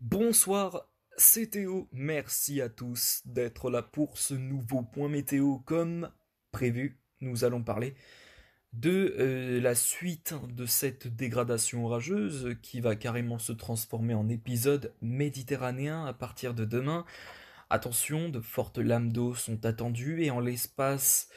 Bonsoir, c'est Théo. Merci à tous d'être là pour ce nouveau point météo. Comme prévu, nous allons parler de euh, la suite de cette dégradation orageuse qui va carrément se transformer en épisode méditerranéen à partir de demain. Attention, de fortes lames d'eau sont attendues et en l'espace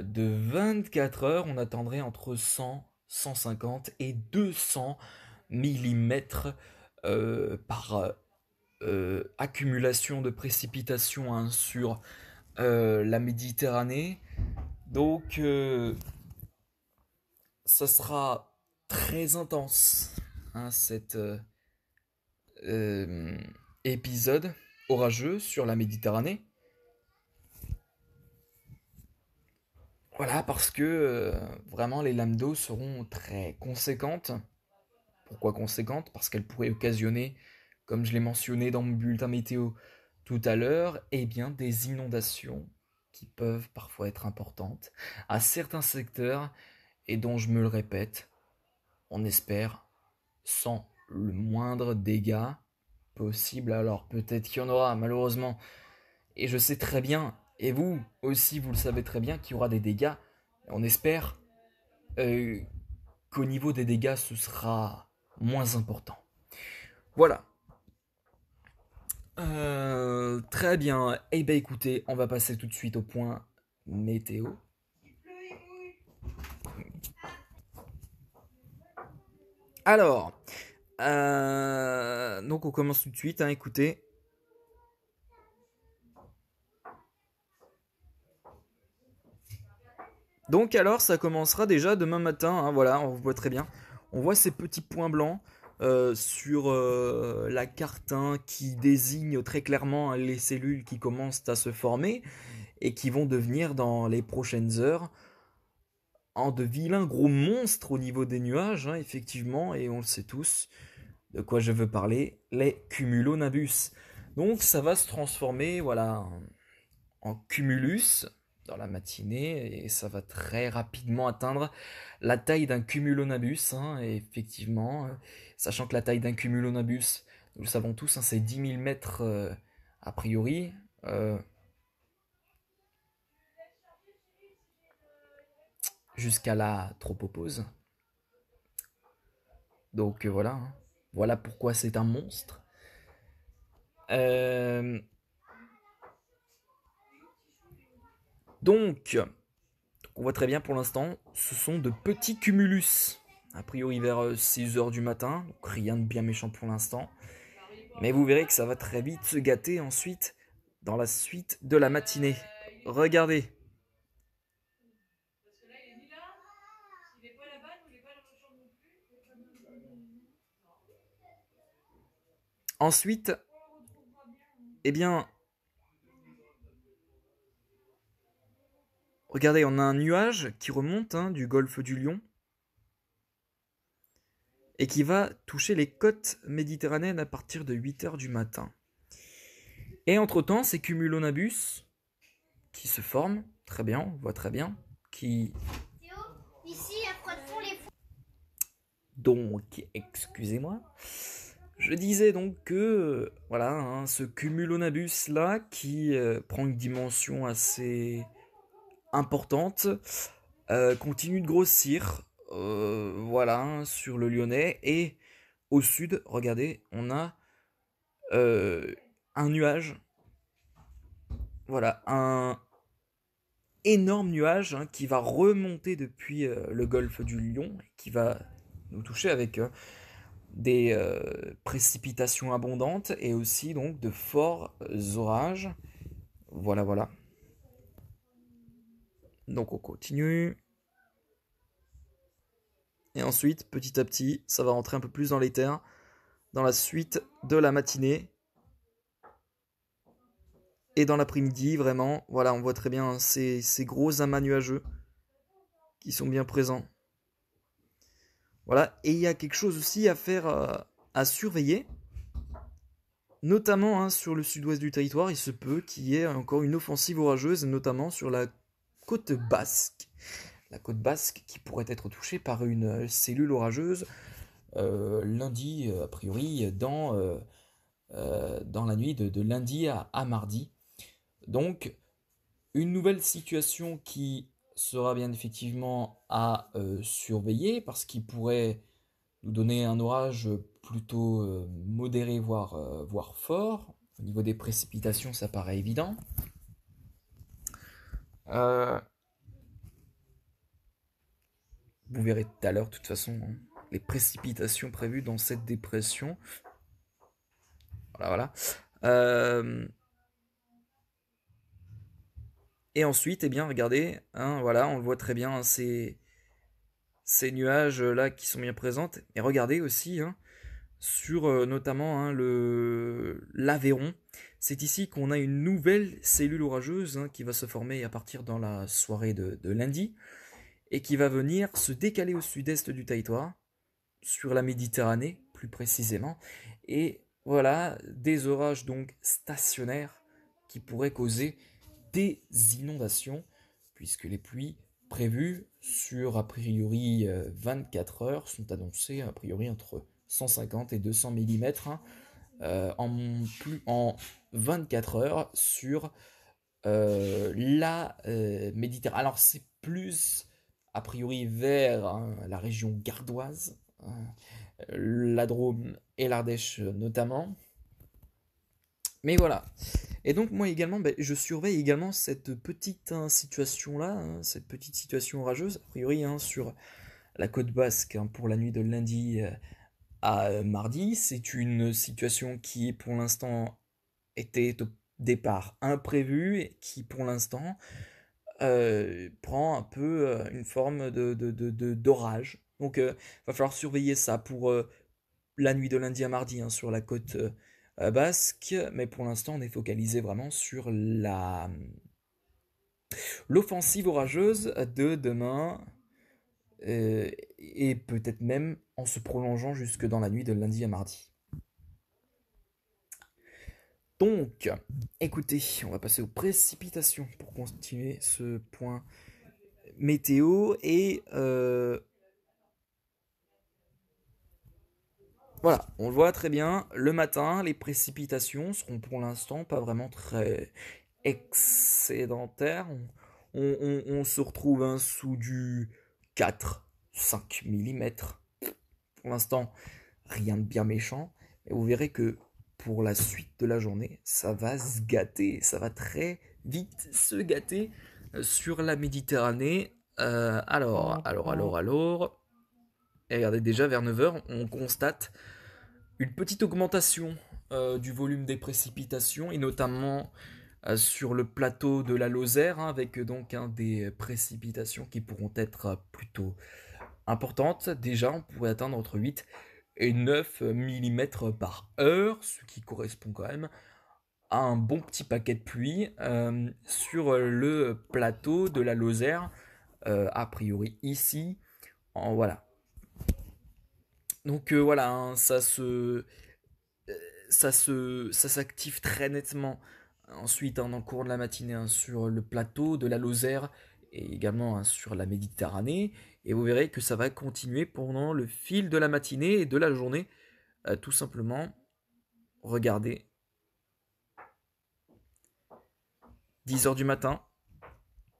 de 24 heures, on attendrait entre 100, 150 et 200 millimètres euh, par euh, accumulation de précipitations hein, sur euh, la Méditerranée. Donc, ça sera très intense, hein, cet épisode orageux sur la Méditerranée. Voilà, parce que vraiment les lames d'eau seront très conséquentes. Pourquoi conséquente Parce qu'elle pourrait occasionner, comme je l'ai mentionné dans mon bulletin météo tout à l'heure, eh bien des inondations qui peuvent parfois être importantes à certains secteurs et dont je me le répète, on espère sans le moindre dégât possible. Alors peut-être qu'il y en aura malheureusement. Et je sais très bien, et vous aussi vous le savez très bien, qu'il y aura des dégâts. On espère euh, qu'au niveau des dégâts ce sera moins important. Voilà. Euh, très bien. Eh bien écoutez, on va passer tout de suite au point météo. Alors, euh, donc on commence tout de suite, hein, écoutez. Donc alors, ça commencera déjà demain matin, hein, voilà, on vous voit très bien. On voit ces petits points blancs euh, sur euh, la carte hein, qui désignent très clairement hein, les cellules qui commencent à se former et qui vont devenir dans les prochaines heures en de vilains gros monstres au niveau des nuages, hein, effectivement, et on le sait tous de quoi je veux parler, les cumulonimbus. Donc ça va se transformer voilà, en cumulus, dans la matinée et ça va très rapidement atteindre la taille d'un cumulonimbus. Hein, effectivement, euh, sachant que la taille d'un cumulonimbus, nous savons tous, hein, c'est 10 000 mètres euh, a priori. Euh, jusqu'à la tropopause. Donc voilà, hein. voilà pourquoi c'est un monstre. Donc, on voit très bien pour l'instant, ce sont de petits cumulus. A priori vers 6h euh, du matin, donc rien de bien méchant pour l'instant. Mais vous verrez que ça va très vite se gâter ensuite dans la suite de la matinée. Regardez. Ensuite, eh bien, Regardez, on a un nuage qui remonte hein, du golfe du Lion et qui va toucher les côtes méditerranéennes à partir de 8h du matin. Et entre-temps, ces cumulonimbus qui se forment, très bien, on voit très bien, qui... Donc, excusez-moi. Je disais donc que, voilà, hein, ce cumulonimbus-là, qui euh, prend une dimension assez importante, euh, continue de grossir. Euh, voilà, sur le Lyonnais. Et au sud, regardez, on a euh, un nuage. Voilà, un énorme nuage hein, qui va remonter depuis le golfe du Lion, qui va nous toucher avec des précipitations abondantes et aussi donc de forts orages. Voilà, voilà. Donc on continue. Et ensuite, petit à petit, ça va rentrer un peu plus dans les terres, dans la suite de la matinée. Et dans l'après-midi, vraiment, voilà, on voit très bien ces, gros amas nuageux qui sont bien présents. Voilà, et il y a quelque chose aussi à faire, euh, à surveiller, notamment hein, sur le sud-ouest du territoire, il se peut qu'il y ait encore une offensive orageuse, notamment sur la côte basque. La côte basque qui pourrait être touchée par une euh, cellule orageuse euh, lundi, euh, a priori, dans, dans la nuit de, lundi à, à, mardi. Donc, une nouvelle situation qui sera bien effectivement à surveiller parce qu'il pourrait nous donner un orage plutôt modéré, voire, voire fort. Au niveau des précipitations, ça paraît évident. Euh, vous verrez tout à l'heure, de toute façon, hein, les précipitations prévues dans cette dépression. Voilà, voilà. Euh, et ensuite, eh bien, regardez, hein, voilà, on voit très bien, hein, ces... nuages là qui sont bien présents. Et regardez aussi, hein, sur euh, notamment hein, le l'Aveyron. C'est ici qu'on a une nouvelle cellule orageuse hein, qui va se former à partir dans la soirée de, de lundi et qui va venir se décaler au sud-est du territoire, sur la Méditerranée plus précisément, et voilà des orages donc stationnaires qui pourraient causer des inondations puisque les pluies prévues sur a priori 24 euh, heures sont annoncées a priori entre 150 et 200 mm hein, euh, en, en 24 heures sur euh, la euh, Méditerranée. Alors c'est plus a priori vers hein, la région gardoise, hein, la Drôme et l'Ardèche notamment. Mais voilà. Et donc moi également, ben, je surveille également cette petite situation-là, cette petite situation orageuse, a priori sur la côte basque pour la nuit de lundi euh, mardi. C'est une situation qui, pour l'instant, était au départ imprévue et qui, pour l'instant, euh, prend un peu euh, une forme de, d'orage. Donc, va falloir surveiller ça pour la nuit de lundi à mardi hein, sur la côte basque. Mais pour l'instant, on est focalisé vraiment sur la hum, l'offensive orageuse de demain. Euh, et peut-être même en se prolongeant jusque dans la nuit de lundi à mardi. Donc, écoutez, on va passer aux précipitations pour continuer ce point météo et euh, voilà, on le voit très bien, le matin, les précipitations seront pour l'instant pas vraiment très excédentaires. On, se retrouve un hein, sous du 4, 5 mm. Pour l'instant, rien de bien méchant. Et vous verrez que pour la suite de la journée, ça va se gâter. Ça va très vite se gâter euh, sur la Méditerranée. Euh, alors, alors, alors, alors. Et regardez, déjà vers 9h, on constate une petite augmentation euh, du volume des précipitations et notamment euh, sur le plateau de la Lozère, hein, avec euh, donc hein, des précipitations qui pourront être euh, plutôt importantes. Déjà, on pourrait atteindre entre 8 et 9 mm par heure, ce qui correspond quand même à un bon petit paquet de pluie sur le plateau de la Lozère, a priori ici. voilà. Donc voilà, hein, ça Ça se, ça s'active très nettement Ensuite, en cours de la matinée, hein, sur le plateau de la Lozère et également hein, sur la Méditerranée. Et vous verrez que ça va continuer pendant le fil de la matinée et de la journée. Euh, tout simplement, regardez. 10h du matin.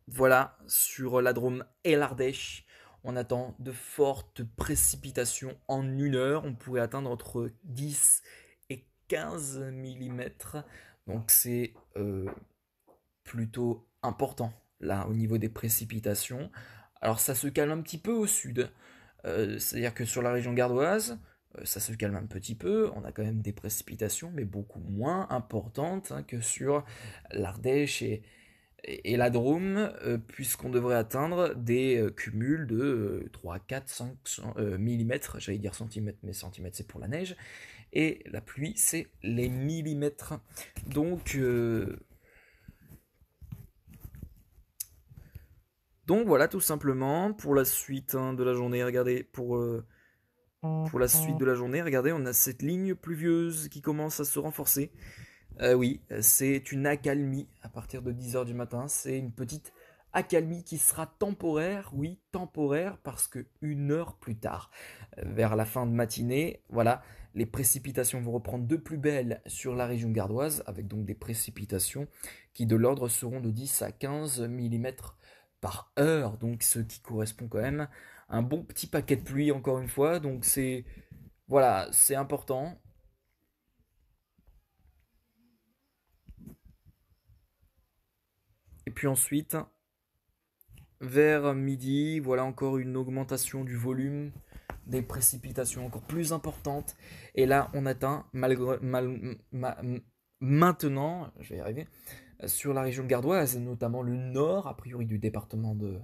Voilà, sur la Drôme et l'Ardèche, on attend de fortes précipitations en une heure. On pourrait atteindre entre 10 15 mm. Donc c'est euh, plutôt important là au niveau des précipitations. Alors ça se calme un petit peu au sud. Euh, c'est-à-dire que sur la région gardoise, euh, ça se calme un petit peu. On a quand même des précipitations, mais beaucoup moins importantes hein, que sur l'Ardèche et, et, la Drôme, puisqu'on devrait atteindre des cumuls de 3, 4, 5 mm, j'allais dire centimètres, mais centimètres c'est pour la neige. Et la pluie, c'est les millimètres. Donc, euh, Donc voilà, tout simplement, pour la suite hein, de la journée, regardez, pour, euh, pour la suite de la journée, regardez, on a cette ligne pluvieuse qui commence à se renforcer. Euh, oui, c'est une accalmie à partir de 10h du matin. C'est une petite accalmie qui sera temporaire, oui, temporaire, parce que une heure plus tard, vers la fin de matinée, voilà, les précipitations vont reprendre de plus belle sur la région gardoise, avec donc des précipitations qui de l'ordre seront de 10 à 15 mm par heure, donc ce qui correspond quand même à un bon petit paquet de pluie encore une fois, donc c'est voilà, c'est important. Et puis ensuite, vers midi, voilà encore une augmentation du volume des précipitations encore plus importantes. Et là, on atteint, malgré, maintenant, je vais arriver, sur la région gardoise, et notamment le nord, a priori, du département de,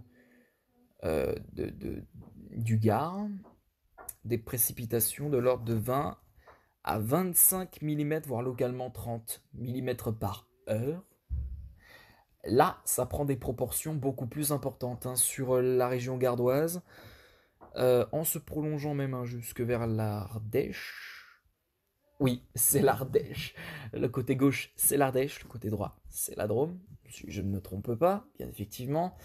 euh, du Gard, des précipitations de l'ordre de 20 à 25 mm, voire localement 30 mm par heure. Là, ça prend des proportions beaucoup plus importantes hein, sur la région gardoise. Euh, en se prolongeant même hein, jusque vers l'Ardèche. Oui, c'est l'Ardèche. Le côté gauche, c'est l'Ardèche. Le côté droit, c'est la Drôme. Si je ne me trompe pas, bien effectivement.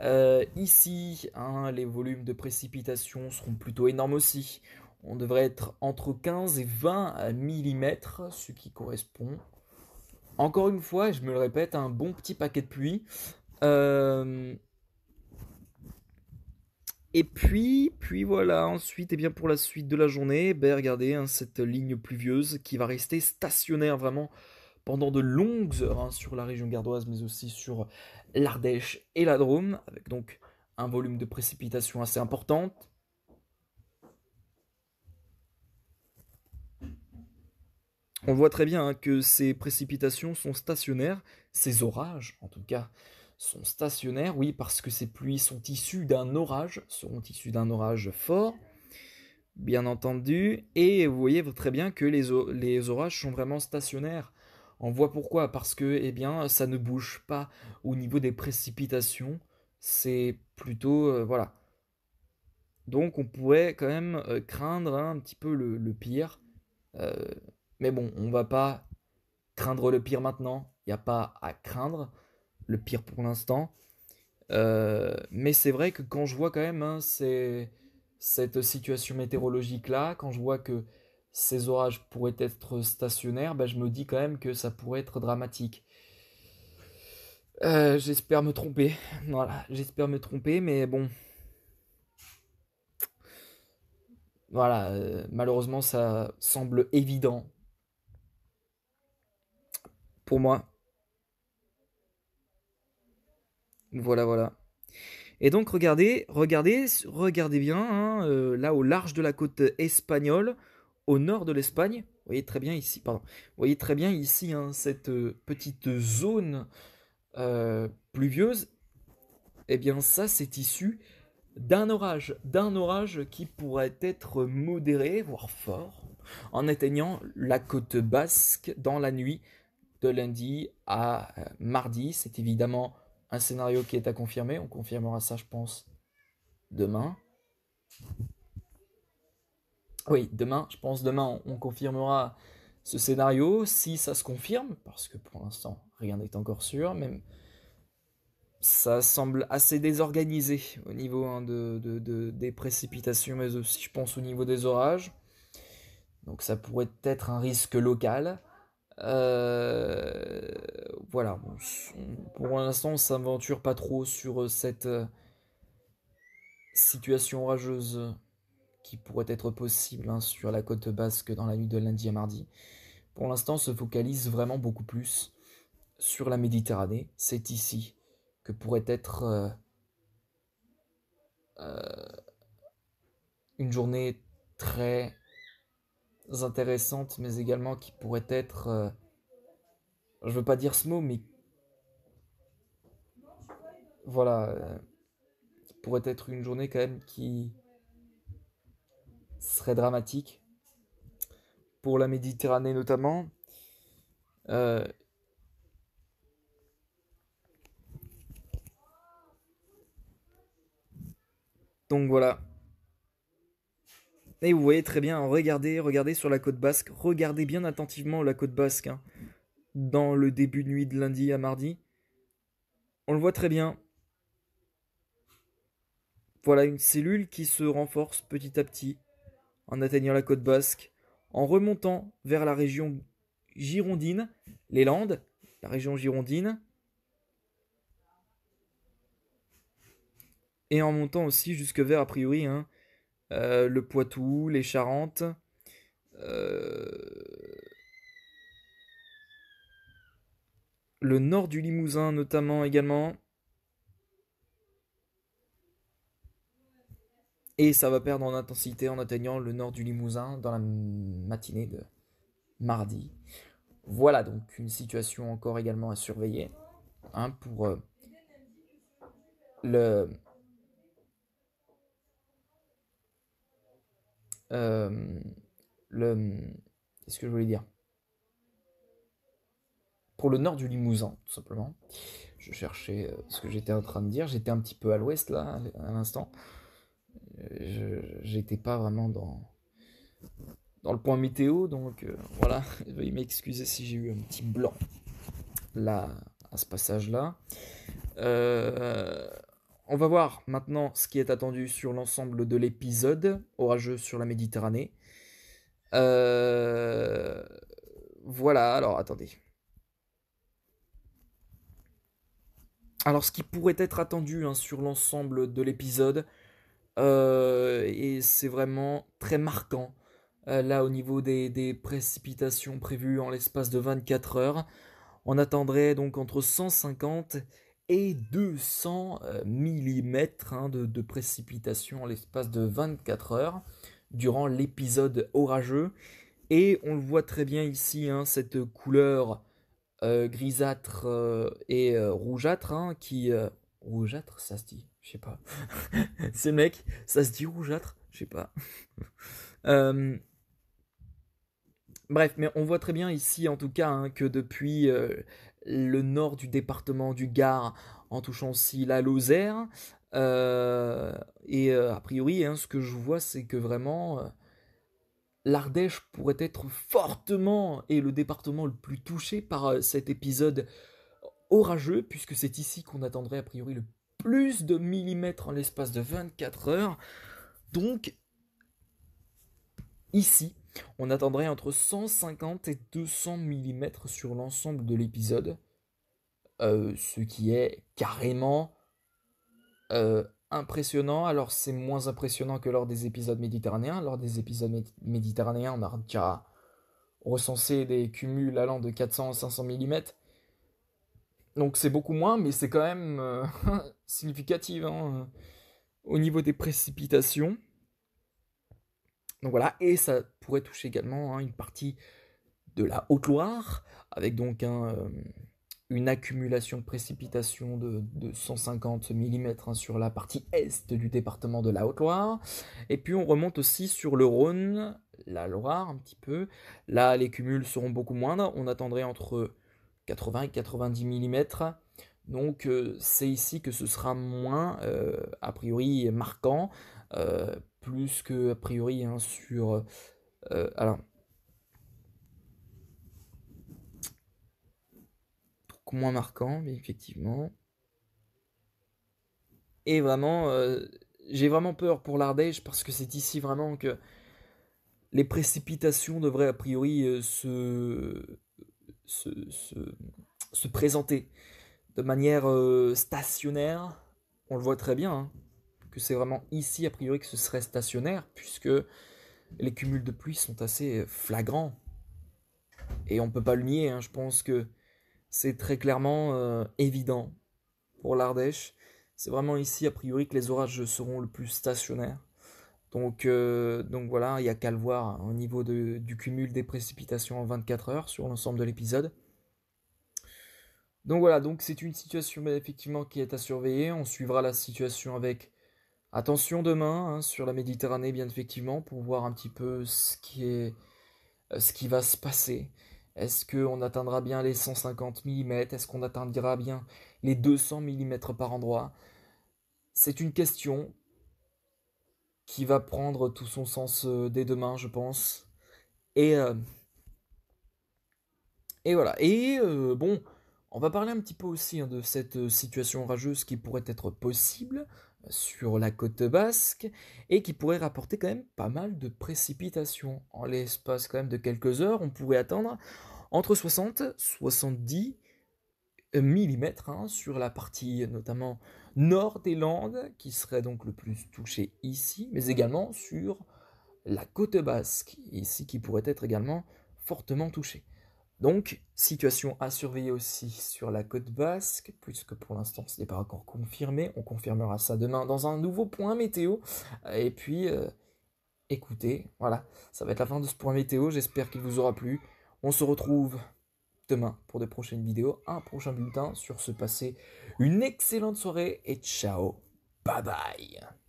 Euh, ici, hein, les volumes de précipitations seront plutôt énormes aussi. On devrait être entre 15 et 20 mm, ce qui correspond, encore une fois, je me le répète, un bon petit paquet de pluie. Euh, et puis, puis voilà, ensuite, et eh bien pour la suite de la journée, eh ben regardez hein, cette ligne pluvieuse qui va rester stationnaire vraiment pendant de longues heures hein, sur la région gardoise, mais aussi sur l'Ardèche et la Drôme, avec donc un volume de précipitations assez importante. On voit très bien hein, que ces précipitations sont stationnaires, ces orages en tout cas sont stationnaires, oui, parce que ces pluies sont issues d'un orage, seront issues d'un orage fort, bien entendu, et vous voyez très bien que les, orages sont vraiment stationnaires. On voit pourquoi, parce que eh bien, ça ne bouge pas au niveau des précipitations, c'est plutôt... Euh, voilà. Donc on pourrait quand même euh, craindre un petit peu le, pire. Euh, mais bon, on va pas craindre le pire maintenant, il n'y a pas à craindre le pire pour l'instant. Euh, mais c'est vrai que quand je vois quand même hein, cette situation météorologique-là, quand je vois que ces orages pourraient être stationnaires, ben, je me dis quand même que ça pourrait être dramatique. Euh, j'espère me tromper. Voilà, j'espère me tromper, mais bon. Voilà, euh, malheureusement, ça semble évident pour moi. Voilà, voilà. Et donc regardez, regardez, regardez bien, hein, euh, là au large de la côte espagnole, au nord de l'Espagne, vous voyez très bien ici, pardon, vous voyez très bien ici hein, cette euh, petite zone euh, pluvieuse, eh bien ça c'est issu d'un orage, d'un orage qui pourrait être modéré, voire fort, en atteignant la côte basque dans la nuit de lundi à mardi. C'est évidemment un scénario qui est à confirmer. On confirmera ça, je pense, demain. Oui, demain, je pense demain, on confirmera ce scénario si ça se confirme, parce que pour l'instant, rien n'est encore sûr, même ça semble assez désorganisé au niveau hein, des précipitations, mais aussi je pense au niveau des orages. Donc ça pourrait être un risque local. Euh, voilà, pour l'instant, on s'aventure pas trop sur euh, cette euh, situation orageuse qui pourrait être possible hein, sur la côte basque dans la nuit de lundi à mardi. Pour l'instant, on se focalise vraiment beaucoup plus sur la Méditerranée. C'est ici que pourrait être une journée très intéressantes, mais également qui pourraient être, euh, je veux pas dire ce mot, mais voilà, euh, pourrait être une journée quand même qui serait dramatique pour la Méditerranée notamment. Euh, donc voilà. Et vous voyez très bien, regardez, regardez sur la côte basque, regardez bien attentivement la côte basque. Hein. Dans le début de nuit de lundi à mardi, on le voit très bien. Voilà une cellule qui se renforce petit à petit en atteignant la côte basque, en remontant vers la région girondine, les Landes, la région girondine, et en montant aussi jusque vers, a priori, hein, euh, le Poitou, les Charentes. Euh, le nord du Limousin notamment également. Et ça va perdre en intensité en atteignant le nord du Limousin dans la matinée de mardi. Voilà donc une situation encore également à surveiller hein, pour euh, le, Euh, le, qu'est-ce que je voulais dire Pour le nord du Limousin, tout simplement. Je cherchais euh, ce que j'étais en train de dire. J'étais un petit peu à l'ouest, là, à l'instant. Euh, j'étais pas vraiment dans, dans le point météo, donc voilà. Veuillez m'excuser si j'ai eu un petit blanc là, à ce passage-là. Euh, on va voir maintenant ce qui est attendu sur l'ensemble de l'épisode, orageux sur la Méditerranée. Euh, voilà, alors attendez. Alors ce qui pourrait être attendu hein, sur l'ensemble de l'épisode, euh, et c'est vraiment très marquant, euh, là au niveau des, des précipitations prévues en l'espace de 24 heures, on attendrait donc entre 150 et 200 euh, mm hein, de, précipitation en l'espace de 24 heures durant l'épisode orageux. Et on le voit très bien ici, hein, cette couleur euh, grisâtre euh, et rougeâtre hein, qui... rougeâtre, ça se dit, je sais pas. Ces mecs, ça se dit rougeâtre, je sais pas. Bref, mais on voit très bien ici, en tout cas, que depuis le nord du département du Gard, en touchant aussi la Lozère. Euh, et euh, a priori, hein, ce que je vois, c'est que vraiment, euh, l'Ardèche pourrait être fortement et le département le plus touché par cet épisode orageux, puisque c'est ici qu'on attendrait a priori le plus de millimètres en l'espace de 24 heures. Donc, ici, on attendrait entre 150 et 200 mm sur l'ensemble de l'épisode, euh, ce qui est carrément euh, impressionnant. Alors c'est moins impressionnant que lors des épisodes méditerranéens. Lors des épisodes méditerranéens, on a déjà recensé des cumuls allant de 400 à 500 mm. Donc c'est beaucoup moins, mais c'est quand même euh, significatif. Hein, au niveau des précipitations, donc voilà, et ça pourrait toucher également hein, une partie de la Haute-Loire, avec donc euh, une accumulation de précipitations de, 150 mm hein, sur la partie est du département de la Haute-Loire. Et puis on remonte aussi sur le Rhône, la Loire un petit peu. Là, les cumuls seront beaucoup moindres. On attendrait entre 80 et 90 mm. Donc euh, c'est ici que ce sera moins, euh, a priori, marquant plus que a priori hein, sur euh, euh, alors moins marquant mais effectivement et vraiment euh, j'ai vraiment peur pour l'Ardèche parce que c'est ici vraiment que les précipitations devraient a priori se, se, se, présenter de manière stationnaire on le voit très bien hein que c'est vraiment ici a priori que ce serait stationnaire, puisque les cumuls de pluie sont assez flagrants. Et on ne peut pas le nier, hein. je pense que c'est très clairement euh, évident pour l'Ardèche. C'est vraiment ici a priori que les orages seront le plus stationnaires. Donc, euh, donc voilà, il n'y a qu'à le voir au niveau du cumul des précipitations en 24 heures sur l'ensemble de l'épisode. Donc voilà, donc c'est une situation bah, effectivement qui est à surveiller. On suivra la situation avec Attention demain hein, sur la Méditerranée, bien effectivement, pour voir un petit peu ce qui, est, euh, ce qui va se passer. Est-ce qu'on atteindra bien les 150 mm Est-ce qu'on atteindra bien les 200 mm par endroit C'est une question qui va prendre tout son sens euh, dès demain, je pense. Et, euh, et voilà. Et bon, on va parler un petit peu aussi hein, de cette situation orageuse qui pourrait être possible sur la côte basque et qui pourrait rapporter quand même pas mal de précipitations. En l'espace quand même de quelques heures, on pourrait attendre entre 60 70 mm sur la partie notamment nord des Landes qui serait donc le plus touché ici, mais également sur la côte basque ici qui pourrait être également fortement touchée. Donc, situation à surveiller aussi sur la côte basque, puisque pour l'instant ce n'est pas encore confirmé. On confirmera ça demain dans un nouveau point météo. Et puis, euh, écoutez, voilà, ça va être la fin de ce point météo. J'espère qu'il vous aura plu. On se retrouve demain pour de prochaines vidéos, un prochain bulletin sur ce passé. Une excellente soirée et ciao, bye bye